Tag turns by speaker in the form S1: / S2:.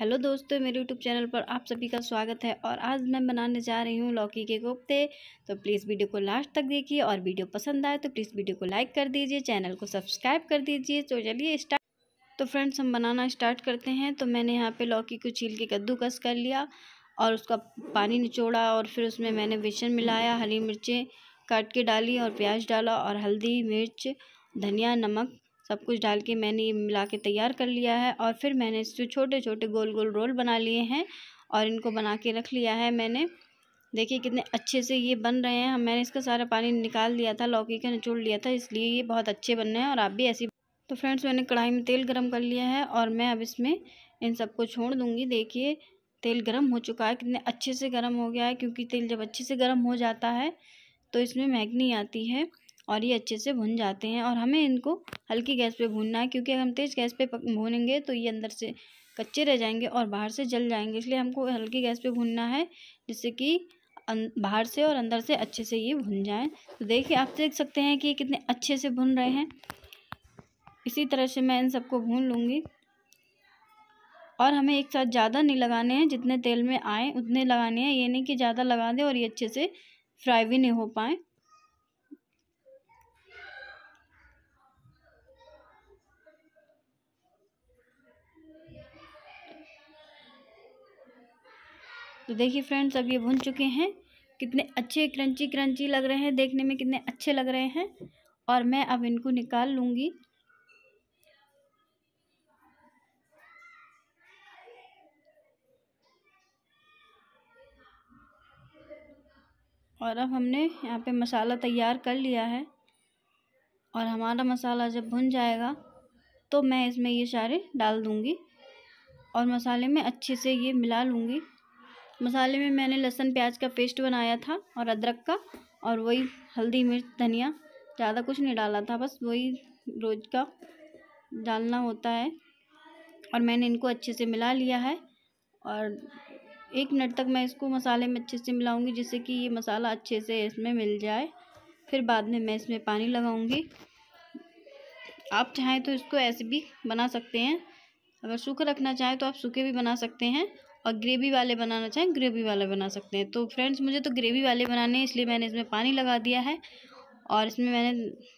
S1: hello दोस्तों मेरे YouTube channel पर आप सभी का स्वागत है और आज मैं बनाने जा रही हूँ लौकी के कोफ्ते तो प्लीज़ वीडियो को लास्ट तक देखिए और वीडियो पसंद आए तो प्लीज़ वीडियो को लाइक कर दीजिए चैनल को सब्सक्राइब कर दीजिए तो चलिए स्टार्ट तो फ्रेंड्स हम बनाना स्टार्ट करते हैं तो मैंने यहाँ पर लौकी को छील के कद्दूकस कर लिया और उसका पानी निचोड़ा और फिर उसमें मैंने बेसन मिलाया हरी मिर्चें काट के डाली और प्याज डाला और हल्दी मिर्च धनिया नमक सब कुछ डाल के मैंने ये मिला के तैयार कर लिया है और फिर मैंने इससे छोटे छोटे गोल गोल रोल बना लिए हैं और इनको बना के रख लिया है मैंने देखिए कितने अच्छे से ये बन रहे हैं मैंने इसका सारा पानी निकाल दिया था लौकी का निचोड़ लिया था इसलिए ये बहुत अच्छे बन रहे हैं और आप भी ऐसी तो फ्रेंड्स मैंने कढ़ाई में तेल गरम कर लिया है और मैं अब इसमें इन सबको छोड़ दूँगी देखिए तेल गरम हो चुका है कितने अच्छे से गर्म हो गया है क्योंकि तेल जब अच्छे से गर्म हो जाता है तो इसमें मैगनी आती है और ये अच्छे से भुन जाते हैं और हमें इनको हल्की गैस पे भूनना है क्योंकि हम तेज़ गैस पे भूनेंगे तो ये अंदर से कच्चे रह जाएंगे और बाहर से जल जाएंगे इसलिए हमको हल्की गैस पे भूनना है जिससे कि अं-, बाहर से और अंदर से अच्छे से ये भुन जाएँ तो देखिए आप देख सकते हैं कि कितने अच्छे से भुन रहे हैं इसी तरह से मैं इन सबको भून लूँगी और हमें एक साथ ज़्यादा नहीं लगाने हैं जितने तेल में आए उतने लगाने हैं ये नहीं कि ज़्यादा लगा दें और ये अच्छे से फ्राई भी नहीं हो पाएँ तो देखिए फ्रेंड्स अब ये भुन चुके हैं कितने अच्छे क्रंची क्रंची लग रहे हैं देखने में कितने अच्छे लग रहे हैं और मैं अब इनको निकाल लूँगी और अब हमने यहाँ पे मसाला तैयार कर लिया है और हमारा मसाला जब भुन जाएगा तो मैं इसमें ये सारे डाल दूँगी और मसाले में अच्छे से ये मिला लूँगी मसाले में मैंने लहसुन प्याज का पेस्ट बनाया था और अदरक का और वही हल्दी मिर्च धनिया ज़्यादा कुछ नहीं डाला था बस वही रोज का डालना होता है और मैंने इनको अच्छे से मिला लिया है और एक मिनट तक मैं इसको मसाले में अच्छे से मिलाऊंगी जिससे कि ये मसाला अच्छे से इसमें मिल जाए फिर बाद में मैं इसमें पानी लगाऊंगी आप चाहें तो इसको ऐसे भी बना सकते हैं अगर सूखा रखना चाहें तो आप सूखे भी बना सकते हैं और ग्रेवी वाले बनाना चाहें ग्रेवी वाले बना सकते हैं तो फ्रेंड्स मुझे तो ग्रेवी वाले बनाने हैं इसलिए मैंने इसमें पानी लगा दिया है और इसमें मैंने